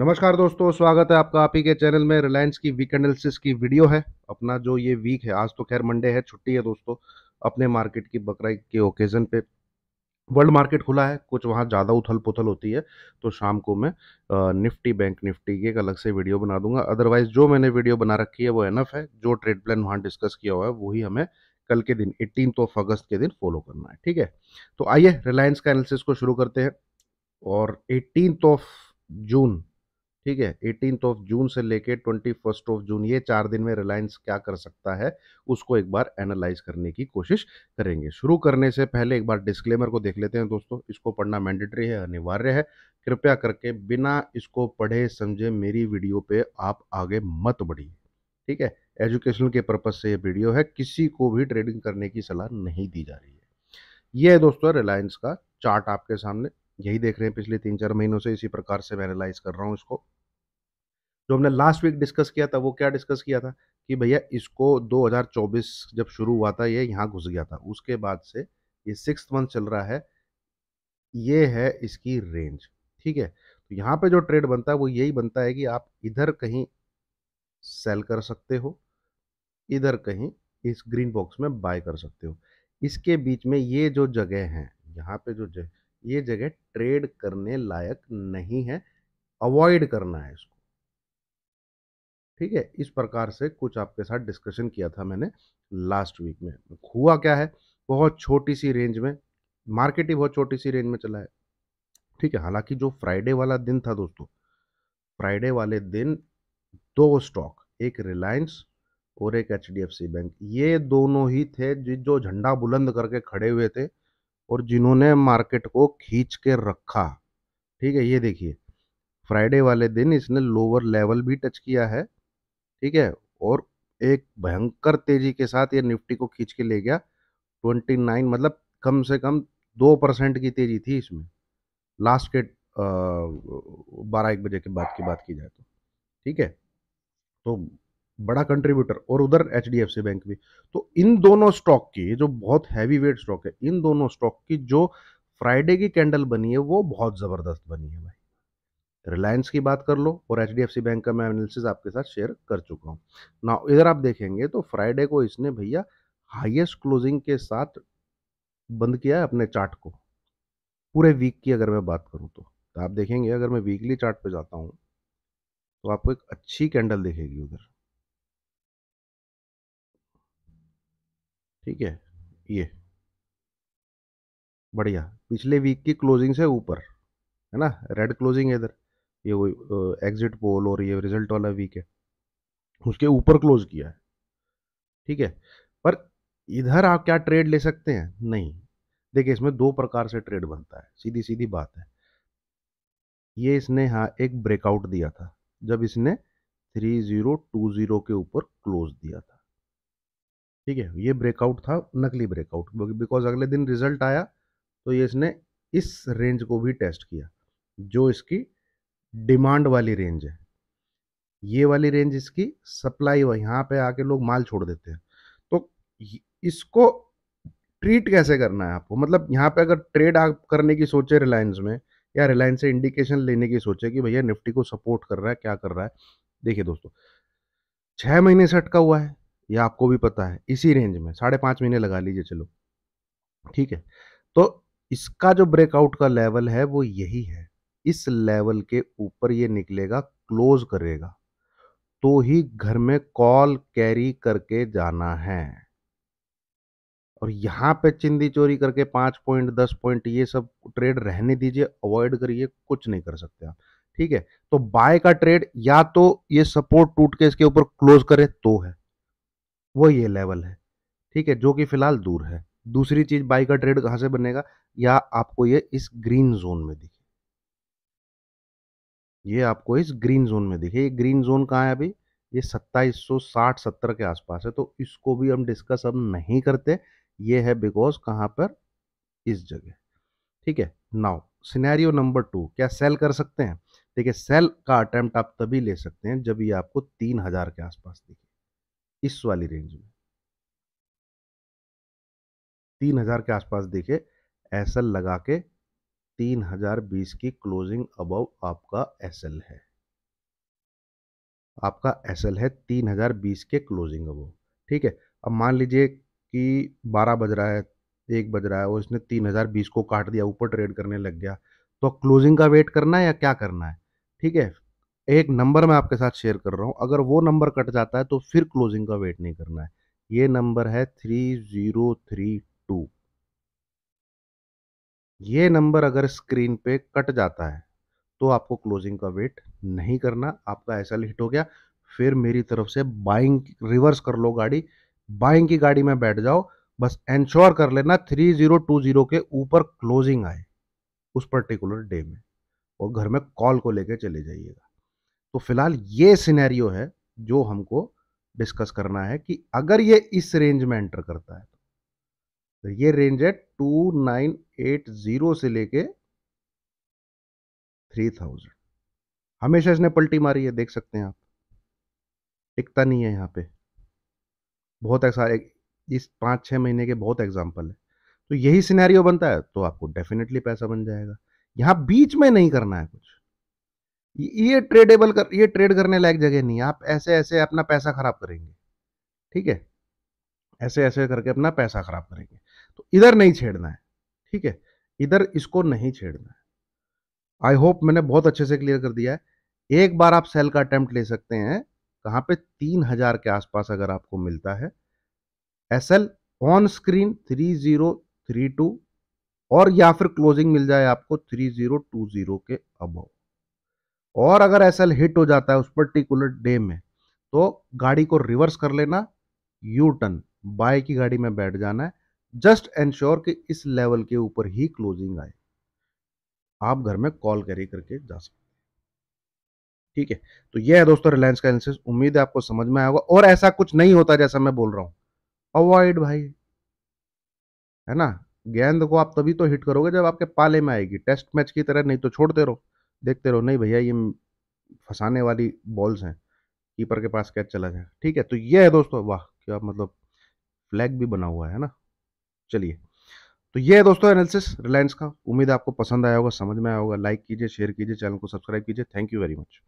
नमस्कार दोस्तों स्वागत है आपका आप ही के चैनल में रिलायंस की वीक एनालिसिस की वीडियो है अपना जो ये वीक है आज तो खैर मंडे है छुट्टी है दोस्तों अपने मार्केट की बकरा के ओकेज़न पे वर्ल्ड मार्केट खुला है कुछ वहाँ ज़्यादा उथल पुथल होती है तो शाम को मैं निफ्टी बैंक निफ्टी की एक अलग से वीडियो बना दूंगा अदरवाइज़ जो मैंने वीडियो बना रखी है वो एनफ है जो ट्रेड प्लान वहाँ डिस्कस किया हुआ है वही हमें कल के दिन एटीन ऑफ अगस्त के दिन फॉलो करना है ठीक है तो आइए रिलायंस का एनालिसिस को शुरू करते हैं और एटीन ऑफ जून ठीक है एटीन ऑफ जून से लेके ट्वेंटी फर्स्ट ऑफ जून ये चार दिन में रिलायंस क्या कर सकता है उसको एक बार एनालाइज करने की कोशिश करेंगे शुरू करने से पहले एक बार डिस्क्लेमर को देख लेते हैं दोस्तों इसको पढ़ना मैंडेटरी है अनिवार्य है कृपया करके बिना इसको पढ़े समझे मेरी वीडियो पे आप आगे मत बढ़िए ठीक है एजुकेशनल के पर्पज से ये वीडियो है किसी को भी ट्रेडिंग करने की सलाह नहीं दी जा रही है यह दोस्तों रिलायंस का चार्ट आपके सामने यही देख रहे हैं पिछले तीन चार महीनों से इसी प्रकार से मैं एनालाइज कर रहा हूँ इसको जो हमने लास्ट वीक डिस्कस किया था वो क्या डिस्कस किया था कि भैया इसको 2024 जब शुरू हुआ था ये यहाँ घुस गया था उसके बाद से ये सिक्स मंथ चल रहा है ये है इसकी रेंज ठीक है तो यहाँ पे जो ट्रेड बनता है वो यही बनता है कि आप इधर कहीं सेल कर सकते हो इधर कहीं इस ग्रीन बॉक्स में बाय कर सकते हो इसके बीच में ये जो जगह है यहाँ पे जो जगह ये जगह ट्रेड करने लायक नहीं है अवॉइड करना है इसको ठीक है इस प्रकार से कुछ आपके साथ डिस्कशन किया था मैंने लास्ट वीक में हुआ क्या है बहुत छोटी सी रेंज में मार्केट ही बहुत छोटी सी रेंज में चला है ठीक है हालांकि जो फ्राइडे वाला दिन था दोस्तों फ्राइडे वाले दिन दो स्टॉक एक रिलायंस और एक एच बैंक ये दोनों ही थे जो झंडा बुलंद करके खड़े हुए थे और जिन्होंने मार्केट को खींच के रखा ठीक है ये देखिए फ्राइडे वाले दिन इसने लोअर लेवल भी टच किया है ठीक है और एक भयंकर तेजी के साथ ये निफ्टी को खींच के ले गया ट्वेंटी नाइन मतलब कम से कम दो परसेंट की तेजी थी इसमें लास्ट के बारह एक बजे के बाद की बात की जाए तो ठीक है तो बड़ा कंट्रीब्यूटर और उधर H D F C bank भी तो इन दोनों स्टॉक की जो बहुत हैवी वेट स्टॉक है इन दोनों स्टॉक की जो फ्राइडे की कैंडल बनी है वो बहुत ज़बरदस्त बनी है भाई रिलायंस की बात कर लो और एच बैंक का मैं एनालिसिस आपके साथ शेयर कर चुका हूँ ना इधर आप देखेंगे तो फ्राइडे को इसने भैया हाईएस्ट क्लोजिंग के साथ बंद किया है अपने चार्ट को पूरे वीक की अगर मैं बात करूँ तो, तो आप देखेंगे अगर मैं वीकली चार्ट पे जाता हूँ तो आपको एक अच्छी कैंडल दिखेगी उधर ठीक है ये बढ़िया पिछले वीक की क्लोजिंग से ऊपर है ना रेड क्लोजिंग है इधर ये वो एग्जिट पोल और ये रिजल्ट वाला वीक है उसके ऊपर क्लोज किया है ठीक है पर इधर आप क्या ट्रेड ले सकते हैं नहीं देखिए इसमें दो प्रकार से ट्रेड बनता है सीधी सीधी बात है ये इसने हाँ एक ब्रेकआउट दिया था जब इसने 3020 के ऊपर क्लोज दिया था ठीक है ये ब्रेकआउट था नकली ब्रेकआउट बिकॉज अगले दिन रिजल्ट आया तो ये इसने इस रेंज को भी टेस्ट किया जो इसकी डिमांड वाली रेंज है ये वाली रेंज इसकी सप्लाई व यहाँ पे आके लोग माल छोड़ देते हैं तो इसको ट्रीट कैसे करना है आपको मतलब यहाँ पे अगर ट्रेड आप करने की सोचे रिलायंस में या रिलायंस से इंडिकेशन लेने की सोचे कि भैया निफ्टी को सपोर्ट कर रहा है क्या कर रहा है देखिए दोस्तों छः महीने से अटका हुआ है यह आपको भी पता है इसी रेंज में साढ़े पाँच महीने लगा लीजिए चलो ठीक है तो इसका जो ब्रेकआउट का लेवल है वो यही है इस लेवल के ऊपर ये निकलेगा क्लोज करेगा तो ही घर में कॉल कैरी करके जाना है और यहाँ पे चिंदी चोरी करके पाँच पॉइंट दस पॉइंट ये सब ट्रेड रहने दीजिए अवॉइड करिए कुछ नहीं कर सकते आप ठीक है तो बाय का ट्रेड या तो ये सपोर्ट टूट के इसके ऊपर क्लोज करे तो है वो ये लेवल है ठीक है जो कि फिलहाल दूर है दूसरी चीज बाय का ट्रेड कहाँ से बनेगा या आपको ये इस ग्रीन जोन में दिखे ये आपको इस ग्रीन जोन में दिखे ये ग्रीन जोन कहाँ है अभी ये सत्ताईस सौ साठ सत्तर के आसपास है तो इसको भी हम डिस्कस अब नहीं करते ये है बिकॉज कहाँ पर इस जगह ठीक है नाउ सिनेरियो नंबर टू क्या सेल कर सकते हैं देखिए सेल का अटैम्प्ट आप तभी ले सकते हैं जब ये आपको तीन हजार के आसपास दिखे इस वाली रेंज में तीन हजार के आसपास देखे ऐसा लगा के 3020 की क्लोजिंग अबव आपका एसएल है आपका एसएल है 3020 के क्लोजिंग अबव ठीक है अब मान लीजिए कि 12 बज रहा है एक बज रहा है और इसने 3020 को काट दिया ऊपर ट्रेड करने लग गया तो क्लोजिंग का वेट करना है या क्या करना है ठीक है एक नंबर मैं आपके साथ शेयर कर रहा हूँ अगर वो नंबर कट जाता है तो फिर क्लोजिंग का वेट नहीं करना है ये नंबर है थ्री ज़ीरो थ्री टू ये नंबर अगर स्क्रीन पे कट जाता है तो आपको क्लोजिंग का वेट नहीं करना आपका ऐसा हिट हो गया फिर मेरी तरफ से बाइंग रिवर्स कर लो गाड़ी बाइंग की गाड़ी में बैठ जाओ बस एंश्योर कर लेना 3020 के ऊपर क्लोजिंग आए उस पर्टिकुलर डे में और घर में कॉल को लेकर चले जाइएगा तो फिलहाल ये सिनेरियो है जो हमको डिस्कस करना है कि अगर ये इस रेंज में एंटर करता है तो ये रेंज है टू नाइन एट ज़ीरो से लेके थ्री थाउजेंड हमेशा इसने पलटी मारी है देख सकते हैं आप टिकता नहीं है यहाँ पे बहुत ऐसा इस पाँच छः महीने के बहुत एग्जाम्पल है तो यही सिनेरियो बनता है तो आपको डेफिनेटली पैसा बन जाएगा यहाँ बीच में नहीं करना है कुछ ये ट्रेडेबल कर ये ट्रेड करने लायक जगह नहीं है आप ऐसे ऐसे अपना पैसा खराब करेंगे ठीक है ऐसे ऐसे करके अपना पैसा खराब करेंगे तो इधर नहीं छेड़ना है ठीक है इधर इसको नहीं छेड़ना है आई होप मैंने बहुत अच्छे से क्लियर कर दिया है एक बार आप सेल का अटेम्प्ट ले सकते हैं कहाँ पे तीन हजार के आसपास अगर आपको मिलता है S L on screen three zero three two और या फिर क्लोजिंग मिल जाए आपको थ्री जीरो टू जीरो के अबव और अगर एस एल हिट हो जाता है उस पर्टिकुलर डे में तो गाड़ी को रिवर्स कर लेना यू टर्न बाय की गाड़ी में बैठ जाना है जस्ट एंश्योर कि इस लेवल के ऊपर ही क्लोजिंग आए आप घर में कॉल कैरी करके जा सकते ठीक है तो यह है दोस्तों रिलायंस का एनालिसिस उम्मीद है आपको समझ में आएगा और ऐसा कुछ नहीं होता जैसा मैं बोल रहा हूँ अवॉइड भाई है ना गेंद को आप तभी तो हिट करोगे जब आपके पाले में आएगी टेस्ट मैच की तरह नहीं तो छोड़ते रहो देखते रहो नहीं भैया ये फंसाने वाली बॉल्स हैं कीपर के पास कैच चला जाए ठीक है तो ये है दोस्तों वाह क्या मतलब फ्लैग भी बना हुआ है ना चलिए तो ये है दोस्तों एनालिसिस रिलायंस का उम्मीद आपको पसंद आया होगा समझ में आया होगा लाइक कीजिए शेयर कीजिए चैनल को सब्सक्राइब कीजिए थैंक यू वेरी मच